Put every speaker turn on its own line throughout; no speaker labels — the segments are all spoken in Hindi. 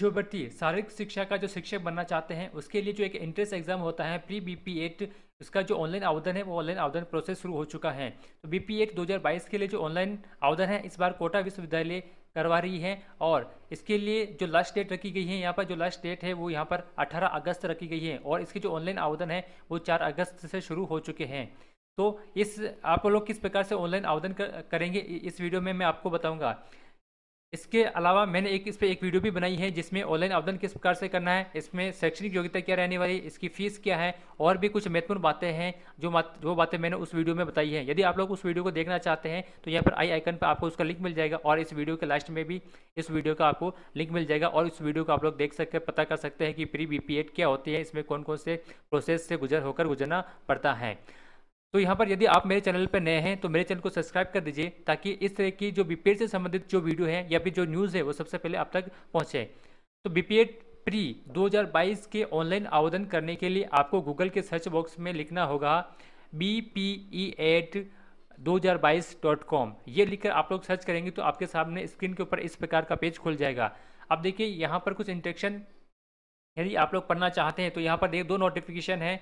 जो व्यक्ति शारीरिक शिक्षा का जो शिक्षक बनना चाहते हैं उसके लिए जो एक एंट्रेंस एग्जाम होता है प्री बी पी एट उसका जो ऑनलाइन आवेदन है वो ऑनलाइन आवेदन प्रोसेस शुरू हो चुका है तो बी पी एट दो हज़ार बाईस के लिए जो ऑनलाइन आवेदन है इस बार कोटा विश्वविद्यालय करवा रही है और इसके लिए जो लास्ट डेट रखी गई है यहाँ पर जो लास्ट डेट है वो यहाँ पर 18 अगस्त रखी गई है और इसके जो ऑनलाइन आवेदन है वो 4 अगस्त से शुरू हो चुके हैं तो इस आप लोग किस प्रकार से ऑनलाइन आवेदन करेंगे इस वीडियो में मैं आपको बताऊँगा इसके अलावा मैंने एक इस पर एक वीडियो भी बनाई है जिसमें ऑनलाइन आवेदन किस प्रकार से करना है इसमें शैक्षणिक योग्यता क्या रहने वाली इसकी फीस क्या है और भी कुछ महत्वपूर्ण बातें हैं जो बात जो बातें मैंने उस वीडियो में बताई है यदि आप लोग उस वीडियो को देखना चाहते हैं तो यहाँ पर आई आइकन पर आपको उसका लिंक मिल जाएगा और इस वीडियो के लास्ट में भी इस वीडियो का आपको लिंक मिल जाएगा और इस वीडियो को आप लोग देख सकते पता कर सकते हैं कि प्री बी क्या होती है इसमें कौन कौन से प्रोसेस से गुजर होकर गुजरना पड़ता है तो यहाँ पर यदि आप मेरे चैनल पर नए हैं तो मेरे चैनल को सब्सक्राइब कर दीजिए ताकि इस तरह की जो बीपीएड से संबंधित जो वीडियो है या फिर जो न्यूज़ है वो सबसे पहले आप तक पहुँचे तो बीपीएड प्री 2022 के ऑनलाइन आवेदन करने के लिए आपको गूगल के सर्च बॉक्स में लिखना होगा बी पी ई एट दो हज़ार बाईस डॉट कॉम ये लिखकर आप लोग सर्च करेंगे तो आपके सामने स्क्रीन के ऊपर इस प्रकार का पेज खुल जाएगा अब देखिए यहाँ पर कुछ इंट्रेक्शन यदि आप लोग पढ़ना चाहते हैं तो यहाँ पर देख दो नोटिफिकेशन है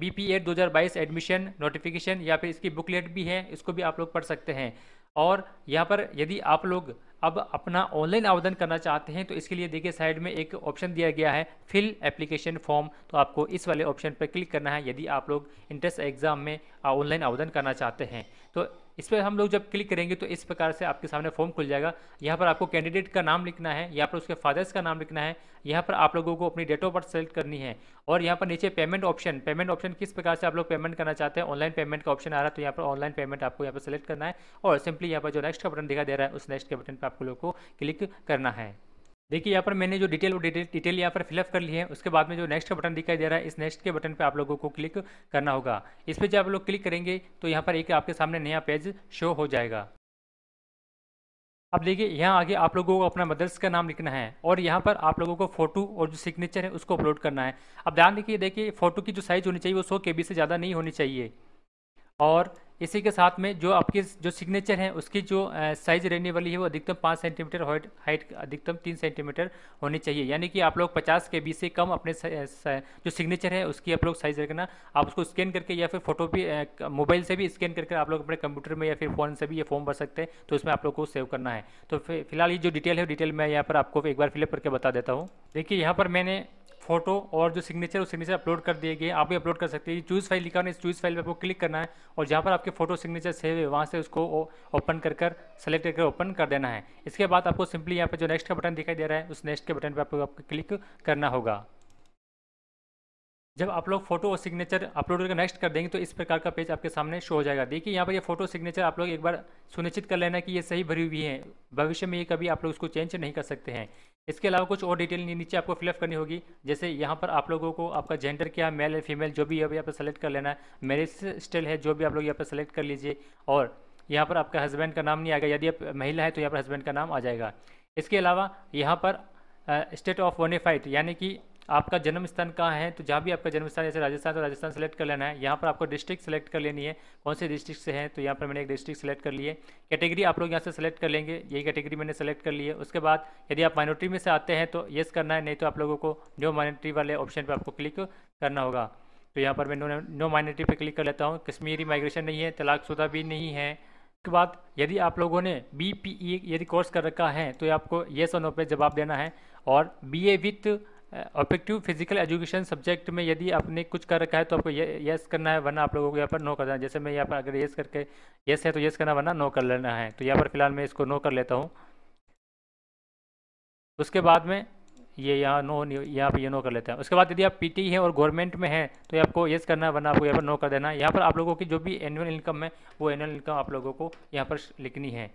बी पी एड दो एडमिशन नोटिफिकेशन या फिर इसकी बुकलेट भी है इसको भी आप लोग पढ़ सकते हैं और यहाँ पर यदि आप लोग अब अपना ऑनलाइन आवेदन करना चाहते हैं तो इसके लिए देखिए साइड में एक ऑप्शन दिया गया है फिल एप्लीकेशन फॉर्म तो आपको इस वाले ऑप्शन पर क्लिक करना है यदि आप लोग इंट्रेंस एग्ज़ाम में ऑनलाइन आवेदन करना चाहते हैं तो इस पर हम लोग जब क्लिक करेंगे तो इस प्रकार से आपके सामने फॉर्म खुल जाएगा यहाँ पर आपको कैंडिडेट का नाम लिखना है यहाँ पर उसके फादर्स का नाम लिखना है यहाँ पर आप लोगों को अपनी डेट ऑफ बर्थ सेलेक्ट करनी है और यहाँ पर नीचे पेमेंट ऑप्शन पेमेंट ऑप्शन किस प्रकार से आप लोग पेमेंट करना चाहते हैं ऑनलाइन पेमेंट का ऑप्शन आ रहा है तो यहाँ पर ऑनलाइन पेमेंट आपको यहाँ पर सेलेक्ट करना है और सिंपली यहाँ पर जो नेक्स्ट का बटन दिखाई दे रहा है उस नेक्स्ट के बटन पर आप लोगों को क्लिक करना है देखिए यहाँ पर मैंने जो डिटेल डिटेल डिटेल यहाँ पर फिलअप कर ली है उसके बाद में जो नेक्स्ट बटन दिखाई दे रहा है इस नेक्स्ट के बटन पे आप लोगों को क्लिक करना होगा इस पर जब आप लोग क्लिक करेंगे तो यहाँ पर एक आपके सामने नया पेज शो हो जाएगा अब देखिए यहाँ आगे आप लोगों को अपना मदर्स का नाम लिखना है और यहाँ पर आप लोगों को फोटो और जो सिग्नेचर है उसको अपलोड करना है अब ध्यान देखिए देखिए फोटो की जो साइज़ होनी चाहिए वो सौ के से ज़्यादा नहीं होनी चाहिए और इसी के साथ में जो आपकी जो सिग्नेचर है उसकी जो साइज रहने वाली है वो अधिकतम पाँच सेंटीमीटर हाइट हाइट अधिकतम तीन सेंटीमीटर होनी चाहिए यानी कि आप लोग पचास के बी से कम अपने जो सिग्नेचर है उसकी आप लोग साइज रखना आप उसको स्कैन करके या फिर फोटो भी मोबाइल से भी स्कैन करके आप लोग अपने कंप्यूटर में या फिर फ़ोन से भी ये फॉर्म भर सकते हैं तो इसमें आप लोग को सेव करना है तो फिलहाल ये जो डिटेल है डिटेल मैं यहाँ पर आपको एक बार फिलअप करके बता देता हूँ देखिए यहाँ पर मैंने फोटो और जो सिग्नेचर वो सिग्नेचर अपलोड कर दिए गए आप भी अपलोड कर सकते हैं चूज़ फाइल लिखा होना इस चूज़ फाइल पर आपको क्लिक करना है और जहाँ पर आपके फोटो सिग्नेचर सेव है वहाँ से उसको ओपन कर कर सेलेक्ट करके ओपन कर देना है इसके बाद आपको सिंपली यहाँ पर जो नेक्स्ट का बटन दिखाई दे रहा है उस नेक्स्ट के बटन पर आपको आपको क्लिक करना होगा जब आप लोग फोटो और सिग्नेचर अपलोड करके नेक्स्ट कर देंगे तो इस प्रकार का पेज आपके सामने शो हो जाएगा देखिए यहाँ पर ये फोटो सिग्नेचर आप लोग एक बार सुनिश्चित कर लेना कि ये सही भरी हुई है भविष्य में ये कभी आप लोग उसको चेंज नहीं कर सकते हैं इसके अलावा कुछ और डिटेल नीचे आपको फिलअप करनी होगी जैसे यहाँ पर आप लोगों को आपका जेंडर क्या मेल है फीमेल जो भी यहाँ पर सेलेक्ट कर लेना है मेरिज स्टाइल है जो भी आप लोग यहाँ पर सेलेक्ट कर लीजिए और यहाँ पर आपका हस्बैंड का नाम नहीं आएगा यदि आप महिला है तो यहाँ पर हस्बैंड का नाम आ जाएगा इसके अलावा यहाँ पर स्टेट ऑफ वोनीफाइड यानी कि आपका जन्म स्थान कहाँ है तो जहाँ भी आपका जन्म स्थान जैसे राजस्थान तो राजस्थान सेलेक्ट कर लेना है यहाँ पर आपको डिस्ट्रिक्ट सेलेक्ट कर लेनी है कौन से डिस्ट्रिक्ट से हैं तो यहाँ पर मैंने एक डिस्ट्रिक्ट सेलेक्ट कर लिए कैटेगरी आप लोग यहाँ से सेलेक्ट कर लेंगे यही कैटेगरी मैंने सेलेक्ट कर ली है उसके बाद यदि आप माइनॉरिटी में से आते हैं तो येस करना है नहीं तो आप लोगों को नो माइनॉरिटी वाले ऑप्शन पर आपको क्लिक करना होगा तो यहाँ पर मैं नो नो माइनॉरिटी पर क्लिक कर लेता हूँ कश्मीरी माइग्रेशन नहीं है तलाकशुदा भी नहीं है उसके बाद यदि आप लोगों ने बी पी e यदि कोर्स कर रखा है तो आपको येस और नो पे जवाब देना है और B A with objective physical education subject में यदि आपने कुछ कर रखा है तो आपको ये यस करना है वरना आप लोगों को यहाँ पर नो करना है जैसे मैं यहाँ पर अगर यस करके यस है तो येस करना वरना नो कर लेना है तो यहाँ पर फिलहाल मैं इसको नो कर लेता हूँ उसके बाद में ये यहाँ नो यहाँ पर ये नो कर लेते हैं उसके बाद यदि आप पीटी हैं और गवर्नमेंट में हैं तो ये आपको यस करना है वरना आपको यहाँ पर नो कर देना है यहाँ पर आप लोगों की जो भी एनुअल इनकम है वो एनुअल इनकम आप लोगों को यहाँ पर लिखनी है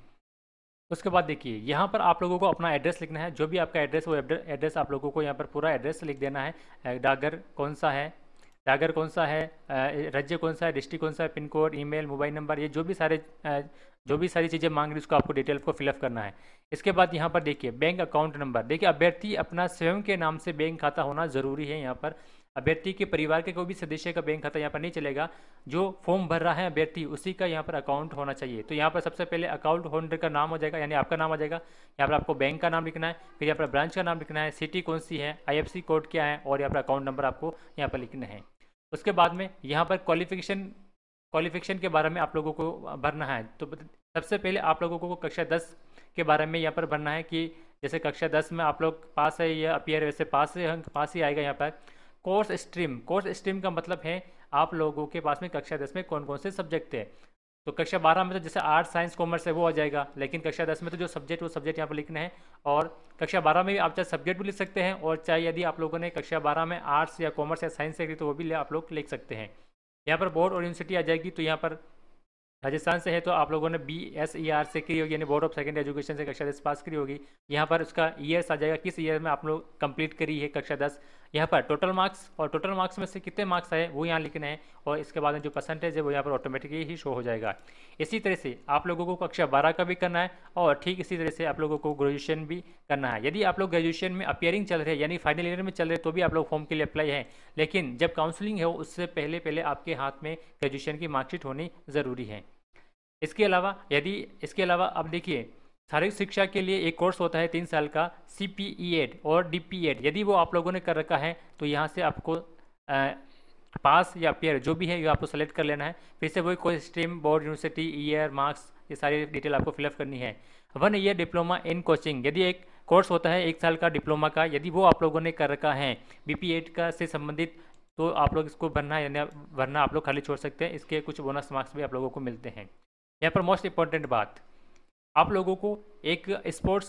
उसके बाद देखिए यहाँ पर आप लोगों को अपना एड्रेस लिखना है जो भी आपका एड्रेस वो एड्रेस आप लोगों को यहाँ पर पूरा एड्रेस लिख देना है डागर कौन सा है डागर कौन सा है राज्य कौन सा है डिस्ट्रिक्ट कौन सा है pin code email mobile number ये जो भी सारे जो भी सारी चीज़ें मांग रही उसको आपको डिटेल को फिलअप करना है इसके बाद यहाँ पर देखिए बैंक अकाउंट नंबर देखिए अभ्यर्थी अपना स्वयं के नाम से बैंक खाता होना ज़रूरी है यहाँ पर अभ्यर्थी के परिवार के कोई भी सदस्य का बैंक खाता यहाँ पर नहीं चलेगा जो फॉर्म भर रहा है अभ्यर्थी उसी का यहाँ पर अकाउंट होना चाहिए तो यहाँ पर सबसे पहले अकाउंट होल्डर का नाम हो जाएगा यानी आपका नाम आ जाएगा यहाँ पर आपको बैंक का नाम लिखना है फिर यहाँ पर ब्रांच का नाम लिखना है सिटी कौन सी है आई कोड क्या है और यहाँ पर अकाउंट नंबर आपको यहाँ पर लिखना है उसके बाद में यहाँ पर क्वालिफिकेशन क्वालिफिकेशन के बारे में आप लोगों को भरना है तो सबसे पहले आप लोगों को कक्षा दस के बारे में यहाँ पर भरना है कि जैसे कक्षा दस में आप लोग पास है या अपियर वैसे पास पास ही आएगा यहाँ पर कोर्स स्ट्रीम कोर्स स्ट्रीम का मतलब है आप लोगों के पास में कक्षा दस में कौन कौन से सब्जेक्ट है तो कक्षा बारह में तो जैसे आर्ट्स साइंस कॉमर्स है वो आ जाएगा लेकिन कक्षा दस में तो जो सब्जेक्ट वो सब्जेक्ट यहाँ पर लिखना है और कक्षा बारह में भी आप चाहे सब्जेक्ट भी लिख सकते हैं और चाहे यदि आप लोगों ने कक्षा बारह में आर्ट्स या कॉमर्स या साइंस से तो वो भी आप लोग लिख सकते हैं यहाँ पर बोर्ड और यूनिवर्सिटी आ जाएगी तो यहाँ पर राजस्थान से है तो आप लोगों ने बी एस ई आर से करी होगी यानी बोर्ड ऑफ सेकेंडरी एजुकेशन से कक्षा दस पास करी होगी यहाँ पर उसका ईयर्स आ जाएगा किस ईयर में आप लोग कंप्लीट करी है कक्षा दस यहाँ पर टोटल मार्क्स और टोटल मार्क्स में से कितने मार्क्स आए वो यहाँ लिखने हैं और इसके बाद में जो परसेंटेज है वो यहाँ पर ऑटोमेटिकली ही शो हो जाएगा इसी तरह से आप लोगों को कक्षा बारह का भी करना है और ठीक इसी तरह से आप लोगों को ग्रेजुएशन भी करना है यदि आप लोग ग्रेजुएशन में अपेयरिंग चल रहे हैं यानी फाइनल ईयर में चल रहे तो भी आप लोग फॉर्म के लिए अप्लाई है लेकिन जब काउंसिलिंग है उससे पहले पहले आपके हाथ में ग्रेजुएशन की मार्कशीट होनी ज़रूरी है इसके अलावा यदि इसके अलावा आप देखिए शारीरिक शिक्षा के लिए एक कोर्स होता है तीन साल का सी पी ई एड और डी पी एड यदि वो आप लोगों ने कर रखा है तो यहाँ से आपको आ, पास या पेयर जो भी है ये आपको सेलेक्ट कर लेना है फिर से वही कोई stream board university year marks ये सारी डिटेल आपको फिलअप करनी है one year diploma in coaching यदि एक कोर्स होता है एक साल का डिप्लोमा का यदि वो आप लोगों ने कर रखा है बी पी एड का से संबंधित तो आप लोग इसको भरना यानी भरना आप लोग खाली छोड़ सकते हैं इसके कुछ बोनस मार्क्स भी आप लोगों को मिलते हैं यहाँ पर मोस्ट इंपॉर्टेंट बात आप लोगों को एक स्पोर्ट्स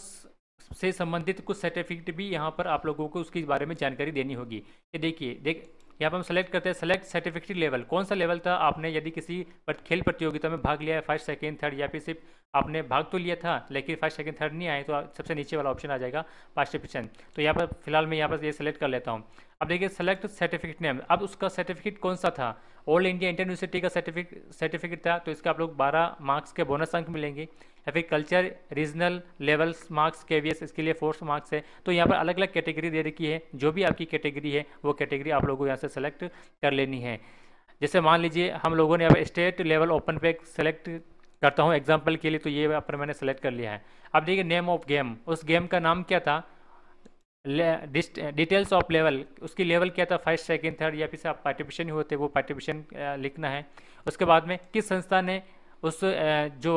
से संबंधित कुछ सर्टिफिकेट भी यहाँ पर आप लोगों को उसके बारे में जानकारी देनी होगी ये देखिए देख यहाँ पर हम सेलेक्ट करते हैं सेलेक्ट सर्टिफिकेट लेवल कौन सा लेवल था आपने यदि किसी पर खेल प्रतियोगिता में भाग लिया है फर्स्ट सेकेंड थर्ड या फिर सिर्फ आपने भाग तो लिया था लेकिन फर्स्ट सेकेंड थर्ड नहीं आए तो सबसे नीचे वाला ऑप्शन आ जाएगा पार्टिसिपेशन तो यहाँ पर फिलहाल मैं यहाँ पर ये यह सेलेक्ट कर लेता हूँ अब देखिए सेलेक्ट सर्टिफिकेट नेम अब उसका सर्टिफिकेट कौन सा था ऑल इंडिया इंटर यूनिवर्सिटी का सर्टिफिकेट सर्टिफिकेट था तो इसका आप लोग बारह मार्क्स के बोनस अंक मिलेंगे या फिर कल्चर रीजनल लेवल्स मार्क्स के इसके लिए फोर्स मार्क्स है तो यहाँ पर अलग अलग कैटेगरी दे रखी है जो भी आपकी कैटेगरी है वो कैटेगरी आप लोगों को यहाँ से सेलेक्ट कर लेनी है जैसे मान लीजिए हम लोगों ने अब स्टेट लेवल ओपन पे सेलेक्ट करता हूँ एग्जाम्पल के लिए तो ये यहाँ पर मैंने सेलेक्ट कर लिया है अब देखिए नेम ऑफ गेम उस गेम का नाम क्या था डिटेल्स ऑफ लेवल उसकी लेवल क्या था फर्स्ट सेकेंड थर्ड या फिर आप पार्टिपेशन ही होते वो पार्टिपेशन लिखना है उसके बाद में किस संस्था ने उस जो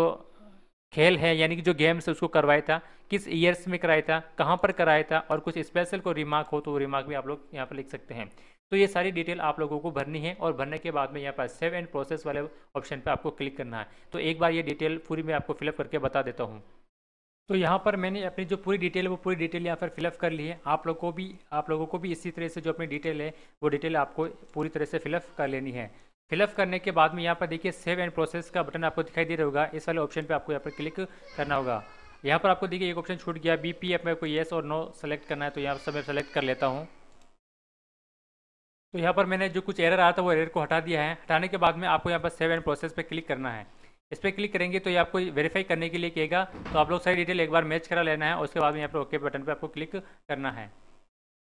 खेल है यानी कि जो गेम्स है उसको करवाया था किस ईयर्स में कराया था कहाँ पर कराया था और कुछ स्पेशल को रिमार्क हो तो वो रिमार्क भी आप लोग यहाँ पर लिख सकते हैं तो ये सारी डिटेल आप लोगों को भरनी है और भरने के बाद में यहाँ पर सेव एंड प्रोसेस वाले ऑप्शन पर आपको क्लिक करना है तो एक बार ये डिटेल पूरी मैं आपको फिलअप करके बता देता हूँ तो यहाँ पर मैंने अपनी जो पूरी डिटेल है वो पूरी डिटेल यहाँ पर फिलअप कर ली है आप लोग को भी आप लोगों को भी इसी तरह से जो अपनी डिटेल है वो डिटेल आपको पूरी तरह से फिलअप कर लेनी है फिलअप करने के बाद में यहाँ पर देखिए सेव एंड प्रोसेस का बटन आपको दिखाई दे रहा होगा इस वाले ऑप्शन पे आपको यहाँ पर क्लिक करना होगा यहाँ पर आपको देखिए एक ऑप्शन छूट गया बी पी एफ में कोई येस और नो सेलेक्ट करना है तो यहाँ पर मैं सेलेक्ट कर लेता हूँ तो यहाँ पर मैंने जो कुछ एरर आया था वो एरर को हटा दिया है हटाने के बाद में आपको यहाँ पर सेव एंड प्रोसेस पर क्लिक करना है इस पर क्लिक करेंगे तो ये आपको वेरीफाई करने के लिए कहेगा तो आप लोग सारी डिटेल एक बार मैच करा लेना है उसके बाद में यहाँ पर ओके बटन पर आपको क्लिक करना है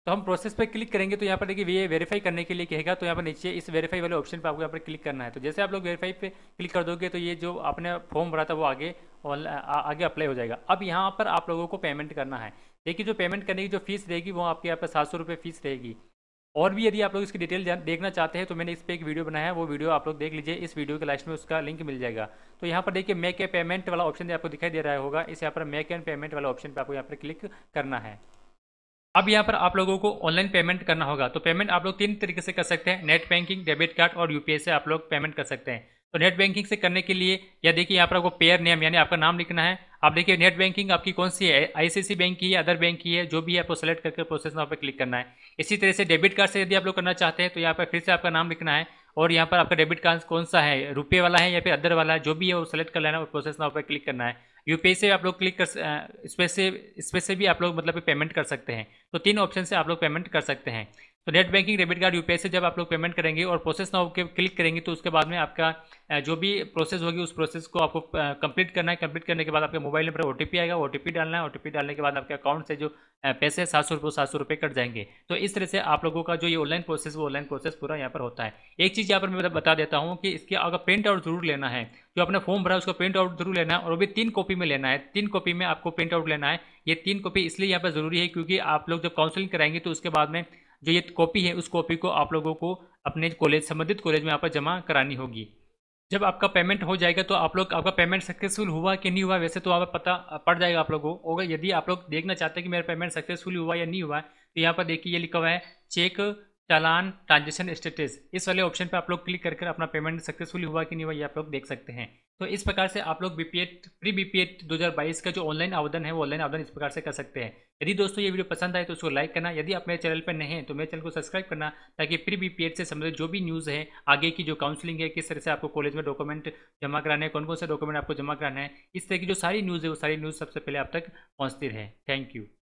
तो हम प्रोसेस पर क्लिक करेंगे तो यहाँ पर देखिए ये वेरीफाई करने के लिए कहेगा तो यहाँ पर नीचे इस वेरीफाई वाले ऑप्शन पर आपको यहाँ पर क्लिक करना है तो जैसे आप लोग वेरीफाई पे क्लिक कर दोगे तो ये जो आपने फॉर्म भरा था वो आगे आगे अप्लाई हो जाएगा अब यहाँ पर आप लोगों को पेमेंट करना है देखिए जो पेमेंट करने की जो फीस रहेगी वो आपके यहाँ पर सात सौ फीस रहेगी और भी यदि आप लोग इसकी डिटेल देखना चाहते हैं तो मैंने इस पर एक वीडियो बनाया है वो वीडियो आप लोग देख लीजिए इस वीडियो के लास्ट में उसका लिंक मिल जाएगा तो यहाँ पर देखिए मेक ए पेमेंट वाला ऑप्शन आपको दिखाई दे रहा होगा इस यहाँ पर मेक एंड पेमेंट वाला ऑप्शन पर आपको यहाँ पर क्लिक करना है अब यहाँ पर आप लोगों को ऑनलाइन पेमेंट करना होगा तो पेमेंट आप लोग तीन तरीके से कर सकते हैं नेट बैंकिंग डेबिट कार्ड और यूपीआई से आप लोग पेमेंट कर सकते हैं तो नेट बैंकिंग से करने के लिए या देखिए यहाँ पर आपको पेयर नेम यानी आपका नाम लिखना है आप देखिए नेट बैंकिंग आपकी कौन सी है आईसीसी बैंक की है अदर बैंक की है जो भी है आपको सेलेक्ट करके प्रोसेस में आप क्लिक करना है इसी तरह से डेबिट कार्ड से यदि आप लोग करना चाहते हैं तो यहाँ पर फिर से आपका नाम लिखना है और यहाँ पर आपका डेबिट कार्ड कौन सा है रुपये वाला है या फिर अदर वाला है जो भी है वो सेलेक्ट कर लेना है और प्रोसेस नाउ पर क्लिक करना है यूपीआई से आप लोग क्लिक कर इस पे से इस पे से भी आप लोग मतलब पेमेंट कर सकते हैं तो तीन ऑप्शन से आप लोग पेमेंट कर सकते हैं तो net banking debit card UPI से जब आप लोग पेमेंट करेंगे और प्रोसेस नाउ के क्लिक करेंगे तो उसके बाद में आपका जो भी प्रोसेस होगी उस प्रोसेस को आपको कंप्लीट करना है कंप्लीट करने के बाद आपके मोबाइल नंबर ओ आएगा ओ डालना है ओ डालने के बाद आपके अकाउंट से जो पैसे सात सौ रुपये सात सौ रुपये कट जाएंगे तो इस तरह से आप लोगों का जो ये ऑनलाइन प्रोसेस वो ऑनलाइन प्रोसेस पूरा यहाँ पर होता है एक चीज़ यहाँ पर मैं बता देता हूँ कि इसके अगर प्रिंट आउट जरूर लेना है जो आपने फॉर्म भरा है उसको प्रिंट आउट जरूर लेना है और वो भी तीन कॉपी में लेना है तीन कॉपी में आपको प्रिंट आउट लेना है ये तीन कॉपी इसलिए यहाँ पर जरूरी है क्योंकि आप लोग जब काउंसिलिंग कराएंगे तो उसके बाद में जो ये कॉपी है उस कॉपी को आप लोगों को अपने कॉलेज संबंधित कॉलेज में यहाँ पर जमा करानी होगी जब आपका पेमेंट हो जाएगा तो आप लोग आपका पेमेंट सक्सेसफुल हुआ कि नहीं हुआ वैसे तो आप पता पड़ जाएगा आप लोगों को अगर यदि आप लोग देखना चाहते हैं कि मेरा पेमेंट सक्सेसफुल हुआ या नहीं हुआ तो यहाँ पर देखिए ये लिखा हुआ है चेक चालान ट्रांजेक्शन स्टेटस इस वाले ऑप्शन पे आप लोग क्लिक करके अपना पेमेंट सक्सेसफुल हुआ कि नहीं हुआ ये आप लोग देख सकते हैं तो इस प्रकार से आप लोग बीपीएट प्री बीपीएट 2022 का जो ऑनलाइन आवेदन है वो ऑनलाइन आवेदन इस प्रकार से कर सकते हैं यदि दोस्तों ये वीडियो पसंद आए तो उसको लाइक करना यदि आप मेरे चैनल पर नहीं हैं तो मेरे चैनल को सब्सक्राइब करना ताकि प्री बीपीएड से संबंधित जो भी न्यूज़ है आगे की जो काउंसलिंग है किस तरह से आपको कॉलेज में डॉक्यूमेंट जमा कराना है कौन कौन से डॉक्यूमेंट आपको जमा कराना है इस तरह की जो सारी न्यूज़ है वो सारी न्यूज़ सबसे पहले आप तक पहुँचती रहे थैंक यू